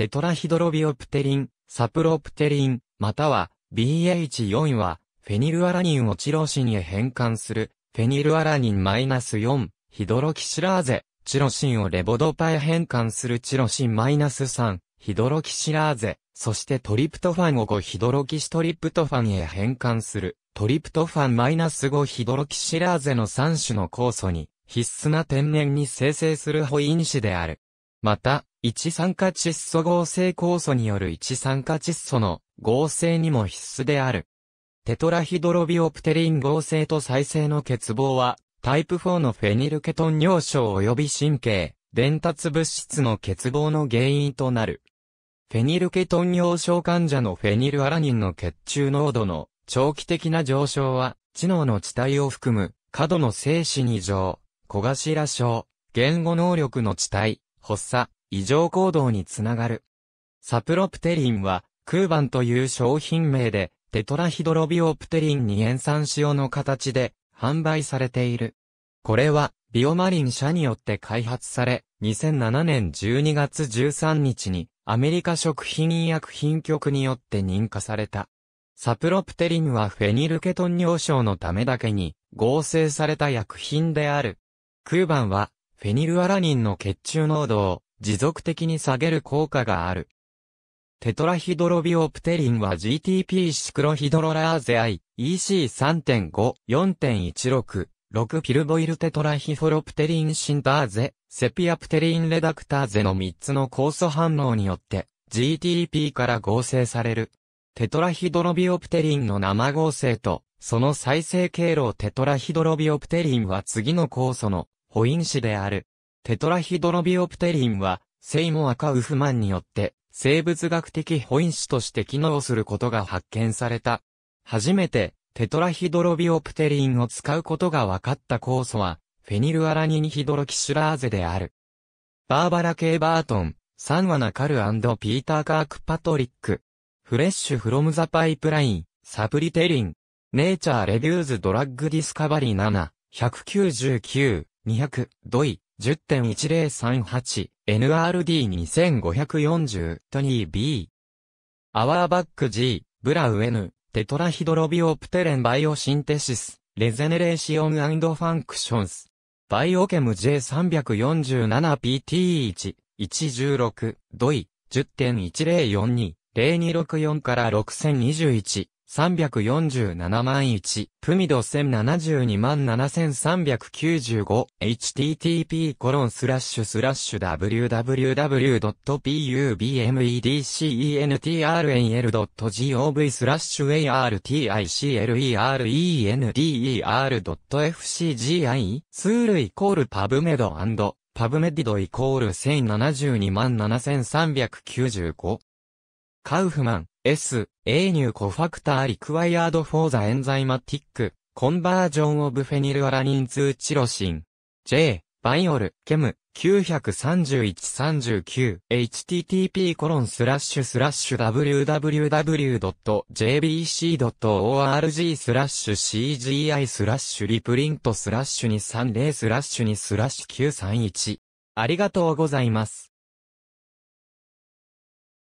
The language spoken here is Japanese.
テトラヒドロビオプテリン、サプロプテリン、または BH4 は、フェニルアラニンをチロシンへ変換する、フェニルアラニン -4、ヒドロキシラーゼ、チロシンをレボドパへ変換するチロシン -3、ヒドロキシラーゼ、そしてトリプトファンを5ヒドロキシトリプトファンへ変換する、トリプトファン -5 ヒドロキシラーゼの3種の酵素に、必須な天然に生成する保因子である。また、一酸化窒素合成酵素による一酸化窒素の合成にも必須である。テトラヒドロビオプテリン合成と再生の欠乏は、タイプ4のフェニルケトン尿症及び神経、伝達物質の欠乏の原因となる。フェニルケトン尿症患者のフェニルアラニンの血中濃度の長期的な上昇は、知能の地帯を含む、過度の精子に異常、小頭症、言語能力の地帯、発作、異常行動につながる。サプロプテリンは、クーバンという商品名で、テトラヒドロビオプテリンに塩酸塩の形で販売されている。これは、ビオマリン社によって開発され、2007年12月13日に、アメリカ食品医薬品局によって認可された。サプロプテリンはフェニルケトン尿症のためだけに合成された薬品である。クーバンは、フェニルアラニンの血中濃度を持続的に下げる効果がある。テトラヒドロビオプテリンは GTP シクロヒドロラーゼ I、EC3.5、4.16、6ピルボイルテトラヒフォロプテリンシンターゼ、セピアプテリンレダクターゼの3つの酵素反応によって GTP から合成される。テトラヒドロビオプテリンの生合成と、その再生経路テトラヒドロビオプテリンは次の酵素の保因子である。テトラヒドロビオプテリンは、セイモア・カウフマンによって、生物学的本種として機能することが発見された。初めて、テトラヒドロビオプテリンを使うことが分かった酵素は、フェニルアラニンヒドロキシュラーゼである。バーバラ・ケイバートン、サンワナ・カルピーター・カーク・パトリック。フレッシュ・フロム・ザ・パイプライン、サプリテリン。ネイチャー・レビューズ・ドラッグ・ディスカバリー7、199、200、ドイ。10.1038NRD2540 トニー B アワーバック G ブラウ N テトラヒドロビオプテレンバイオシンテシスレゼネレーションファンクションスバイオケム J347PT1 116ドイ10.1042 0264から6021 347万1、プミド1072万 7395http コロンスラッシュスラッシュ w w w p u b m e d c e n t r n l g o v スラッシュ articlerendr.fcgi ツールイコールパブメドパブメディドイコール1072万7395カウフマン S、A 乳コファクターリクワイアードフォーザエンザイマティック、コンバージョンオブフェニルアラニン2チロシン。J、バイオル、ケム、931-39、http コロンスラッシュスラッシュ www.jbc.org スラッシュ cgi スラッシュリプリントスラッシュ230スラッシュ2スラッシュ931。ありがとうございます。